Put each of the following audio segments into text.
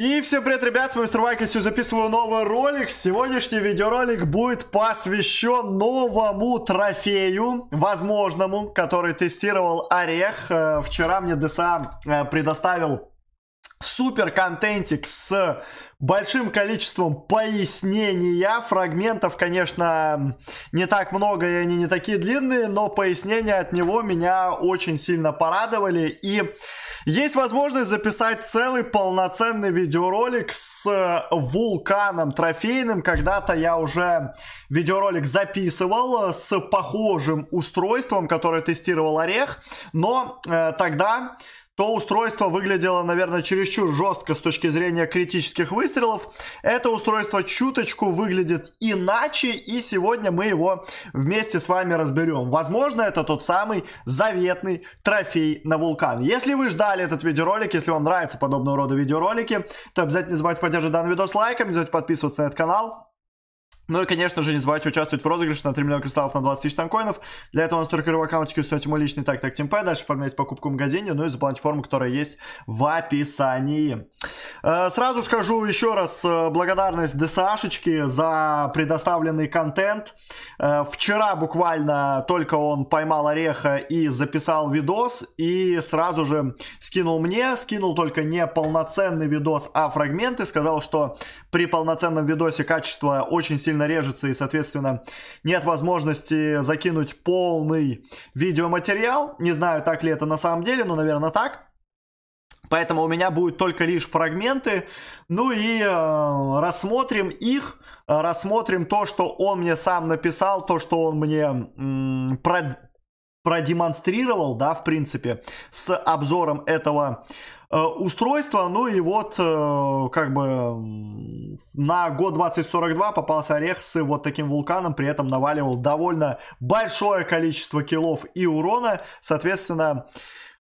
И всем привет, ребят, с вами Мистер Вайк, сегодня записываю новый ролик. Сегодняшний видеоролик будет посвящен новому трофею, возможному, который тестировал Орех. Э, вчера мне ДСА э, предоставил супер контентик с большим количеством пояснения. Фрагментов, конечно, не так много и они не такие длинные, но пояснения от него меня очень сильно порадовали. И есть возможность записать целый полноценный видеоролик с вулканом трофейным. Когда-то я уже видеоролик записывал с похожим устройством, которое тестировал Орех, но э, тогда то устройство выглядело, наверное, чересчур жестко с точки зрения критических выстрелов. Это устройство чуточку выглядит иначе, и сегодня мы его вместе с вами разберем. Возможно, это тот самый заветный трофей на вулкан. Если вы ждали этот видеоролик, если вам нравятся подобного рода видеоролики, то обязательно не забывайте поддерживать данный видос лайком, не забывайте подписываться на этот канал. Ну и, конечно же, не забывайте участвовать в розыгрыше на 3 миллиона кристаллов на 20 тысяч танкоинов. Для этого у нас только аккаунтики установите мой личный так так темпе, дальше оформлять покупку в магазине, ну и заполнять форму, которая есть в описании. Э, сразу скажу еще раз э, благодарность ДСАшечке за предоставленный контент. Э, вчера буквально только он поймал ореха и записал видос, и сразу же скинул мне, скинул только не полноценный видос, а фрагменты, сказал, что при полноценном видосе качество очень сильно сильно режется и, соответственно, нет возможности закинуть полный видеоматериал. Не знаю, так ли это на самом деле, но, наверное, так. Поэтому у меня будут только лишь фрагменты. Ну и э, рассмотрим их, рассмотрим то, что он мне сам написал, то, что он мне м- прод- продемонстрировал, да, в принципе, с обзором этого э, устройства, ну и вот э, как бы на год 2042 попался Орех с вот таким вулканом, при этом наваливал довольно большое количество киллов и урона, соответственно,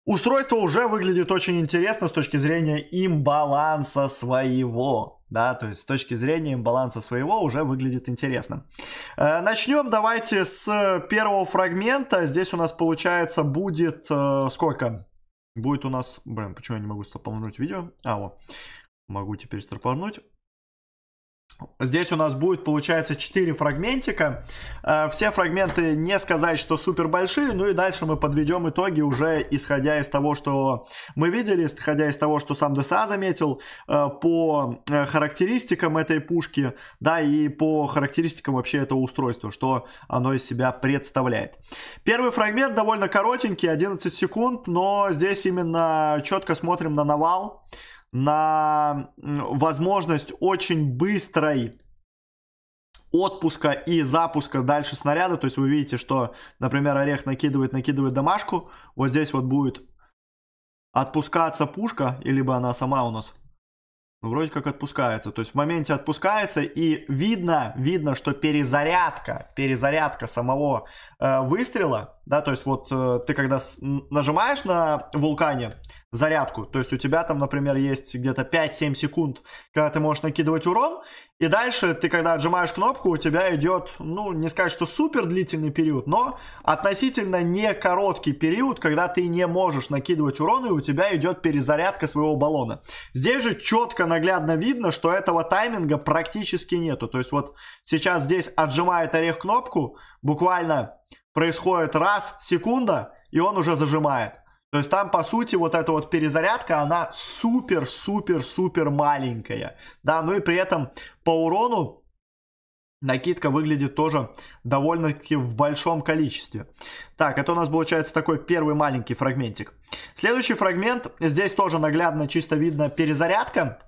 Устройство уже выглядит очень интересно с точки зрения имбаланса своего. Да, то есть с точки зрения имбаланса своего уже выглядит интересно. Э, начнем давайте с первого фрагмента. Здесь у нас получается будет э, сколько? Будет у нас... Блин, почему я не могу стопануть видео? А, вот. Могу теперь стопануть. Здесь у нас будет, получается, 4 фрагментика. Э, все фрагменты не сказать, что супер большие. Ну и дальше мы подведем итоги уже исходя из того, что мы видели, исходя из того, что сам ДСА заметил э, по э, характеристикам этой пушки, да, и по характеристикам вообще этого устройства, что оно из себя представляет. Первый фрагмент довольно коротенький, 11 секунд, но здесь именно четко смотрим на навал на возможность очень быстрой отпуска и запуска дальше снаряда. То есть вы видите, что, например, орех накидывает, накидывает домашку. Вот здесь вот будет отпускаться пушка, либо она сама у нас ну, вроде как отпускается. То есть в моменте отпускается, и видно, видно, что перезарядка, перезарядка самого э, выстрела, да, то есть вот э, ты когда с, нажимаешь на вулкане зарядку, то есть у тебя там, например, есть где-то 5-7 секунд, когда ты можешь накидывать урон, и дальше ты, когда отжимаешь кнопку, у тебя идет, ну, не сказать, что супер длительный период, но относительно не короткий период, когда ты не можешь накидывать урон, и у тебя идет перезарядка своего баллона. Здесь же четко на наглядно видно, что этого тайминга практически нету. То есть вот сейчас здесь отжимает орех кнопку, буквально происходит раз, секунда, и он уже зажимает. То есть там, по сути, вот эта вот перезарядка, она супер-супер-супер маленькая. Да, ну и при этом по урону накидка выглядит тоже довольно-таки в большом количестве. Так, это у нас получается такой первый маленький фрагментик. Следующий фрагмент, здесь тоже наглядно чисто видно перезарядка.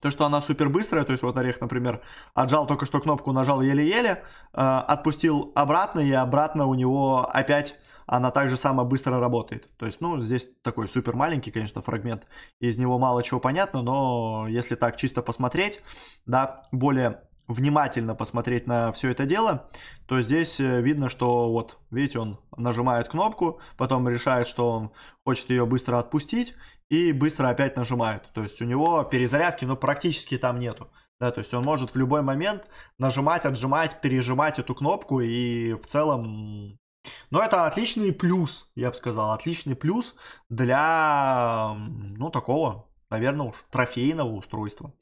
То, что она супер быстрая, то есть вот орех, например, отжал только что кнопку, нажал еле-еле, э, отпустил обратно, и обратно у него опять она так же самое быстро работает. То есть, ну, здесь такой супер маленький, конечно, фрагмент, из него мало чего понятно, но если так чисто посмотреть, да, более внимательно посмотреть на все это дело, то здесь э, видно, что вот, видите, он нажимает кнопку, потом решает, что он хочет ее быстро отпустить и быстро опять нажимает. То есть у него перезарядки, но ну, практически там нету. Да, то есть он может в любой момент нажимать, отжимать, пережимать эту кнопку и в целом... Но ну, это отличный плюс, я бы сказал, отличный плюс для, ну, такого наверное, уж трофейного устройства.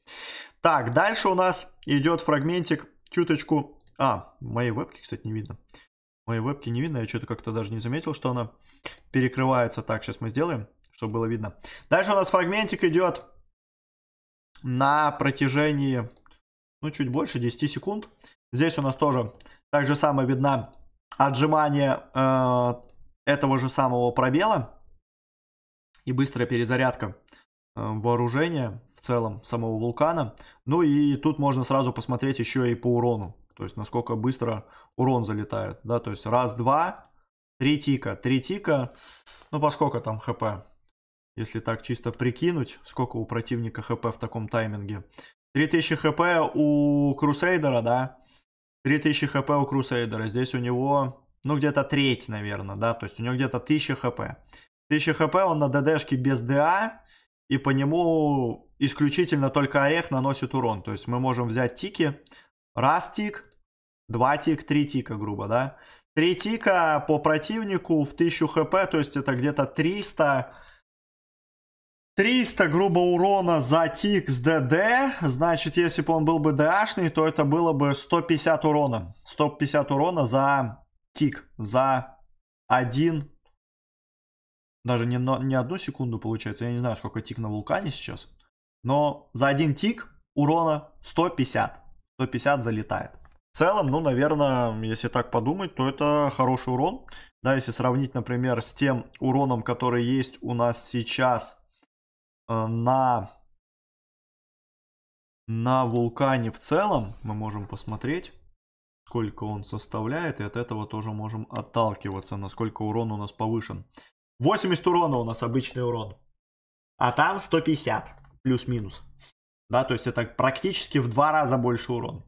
Так, дальше у нас идет фрагментик чуточку... А, моей вебки, кстати, не видно. Моей вебки не видно, я что-то как-то даже не заметил, что она перекрывается. Так, сейчас мы сделаем, чтобы было видно. Дальше у нас фрагментик идет на протяжении, ну, чуть больше 10 секунд. Здесь у нас тоже так же самое видно отжимание э, этого же самого пробела и быстрая перезарядка Э, вооружения в целом самого вулкана. Ну и тут можно сразу посмотреть еще и по урону. То есть насколько быстро урон залетает. Да, то есть раз, два, три тика. Три тика, ну поскольку там хп. Если так чисто прикинуть, сколько у противника хп в таком тайминге. 3000 хп у Крусейдера, да. 3000 хп у Крусейдера. Здесь у него, ну где-то треть, наверное, да. То есть у него где-то 1000 хп. 1000 хп он на ДДшке без ДА и по нему исключительно только орех наносит урон. То есть мы можем взять тики, раз тик, два тик, три тика, грубо, да. Три тика по противнику в 1000 хп, то есть это где-то 300... 300, грубо, урона за тик с ДД, значит, если бы он был бы ДАшный, то это было бы 150 урона. 150 урона за тик, за один даже не, не одну секунду получается, я не знаю, сколько тик на вулкане сейчас, но за один тик урона 150, 150 залетает. В целом, ну, наверное, если так подумать, то это хороший урон. Да, если сравнить, например, с тем уроном, который есть у нас сейчас э, на, на вулкане в целом, мы можем посмотреть, сколько он составляет, и от этого тоже можем отталкиваться, насколько урон у нас повышен. 80 урона у нас обычный урон. А там 150. Плюс-минус. Да, то есть это практически в два раза больше урон.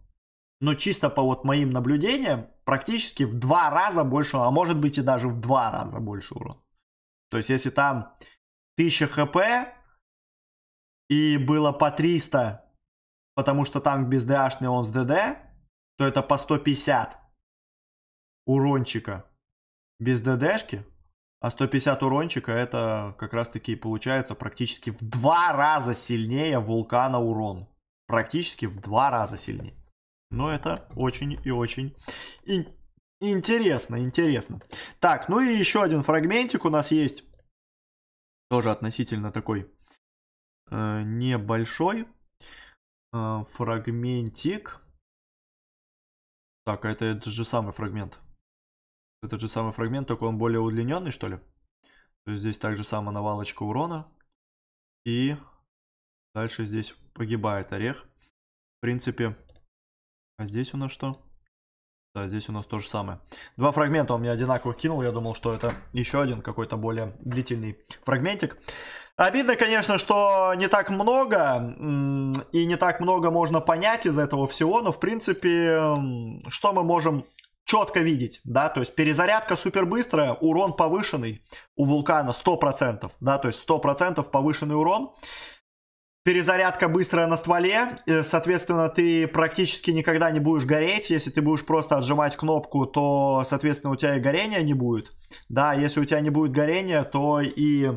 Но чисто по вот моим наблюдениям, практически в два раза больше, а может быть и даже в два раза больше урон. То есть если там 1000 хп и было по 300, потому что танк без ДАшный, он с ДД, то это по 150 урончика без ДДшки а 150 урончика это как раз таки получается практически в два раза сильнее вулкана урон. Практически в два раза сильнее. Но это очень и очень ин- интересно, интересно. Так, ну и еще один фрагментик у нас есть. Тоже относительно такой э, небольшой э, фрагментик. Так, а это, это же самый фрагмент этот же самый фрагмент, только он более удлиненный, что ли. То есть здесь также сама навалочка урона. И дальше здесь погибает орех. В принципе, а здесь у нас что? Да, здесь у нас то же самое. Два фрагмента он мне одинаково кинул. Я думал, что это еще один какой-то более длительный фрагментик. Обидно, конечно, что не так много, и не так много можно понять из этого всего, но, в принципе, что мы можем четко видеть, да, то есть перезарядка супер быстрая, урон повышенный у вулкана 100%, да, то есть 100% повышенный урон, перезарядка быстрая на стволе, э, соответственно, ты практически никогда не будешь гореть, если ты будешь просто отжимать кнопку, то, соответственно, у тебя и горения не будет, да, если у тебя не будет горения, то и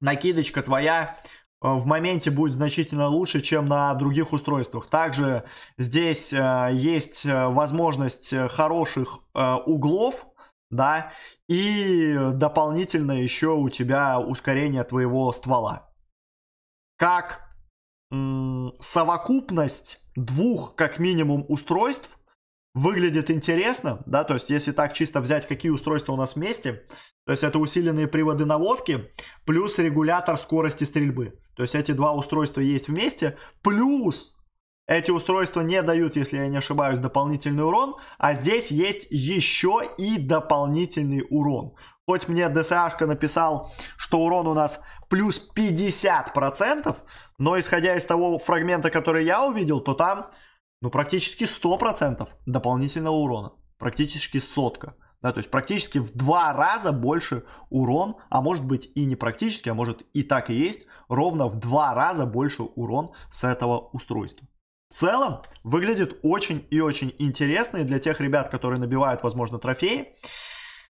накидочка твоя Э, в моменте будет значительно лучше, чем на других устройствах. Также здесь э, есть э, возможность хороших углов, да, и дополнительно еще у тебя ускорение твоего ствола. Как совокупность двух как минимум устройств выглядит интересно, да, то есть если так чисто взять, какие устройства у нас вместе, то есть это усиленные приводы наводки плюс регулятор скорости стрельбы. То есть эти два устройства есть вместе, плюс эти устройства не дают, если я не ошибаюсь, дополнительный урон, а здесь есть еще и дополнительный урон. Хоть мне ДСАшка написал, что урон у нас плюс 50%, но исходя из того фрагмента, который я увидел, то там ну, практически 100% дополнительного урона. Практически сотка. Да, то есть практически в два раза больше урон, а может быть и не практически, а может и так и есть, ровно в два раза больше урон с этого устройства. В целом, выглядит очень и очень интересно и для тех ребят, которые набивают, возможно, трофеи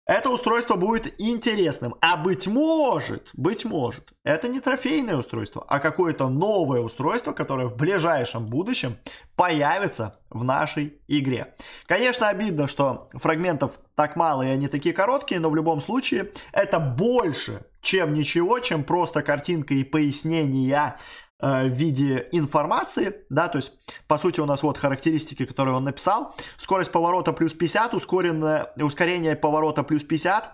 это устройство будет интересным. А быть может, быть может, это не трофейное устройство, а какое-то новое устройство, которое в ближайшем будущем появится в нашей игре. Конечно, обидно, что фрагментов так мало и они такие короткие, но в любом случае это больше, чем ничего, чем просто картинка и пояснения Э, в виде информации, да, то есть, по сути, у нас вот характеристики, которые он написал. Скорость поворота плюс 50, ускоренное, ускорение поворота плюс 50,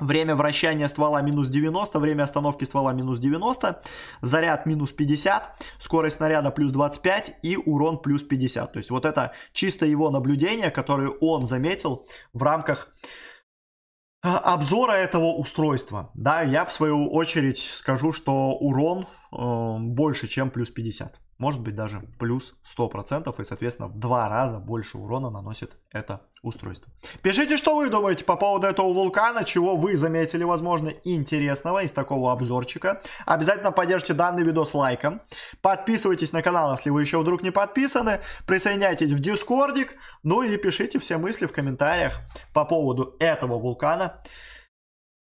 Время вращания ствола минус 90, время остановки ствола минус 90, заряд минус 50, скорость снаряда плюс 25 и урон плюс 50. То есть вот это чисто его наблюдение, которое он заметил в рамках а, обзора этого устройства. Да, я в свою очередь скажу, что урон Э, больше, чем плюс 50. Может быть даже плюс 100% и, соответственно, в два раза больше урона наносит это устройство. Пишите, что вы думаете по поводу этого вулкана, чего вы заметили, возможно, интересного из такого обзорчика. Обязательно поддержите данный видос лайком. Подписывайтесь на канал, если вы еще вдруг не подписаны. Присоединяйтесь в Дискордик. Ну и пишите все мысли в комментариях по поводу этого вулкана.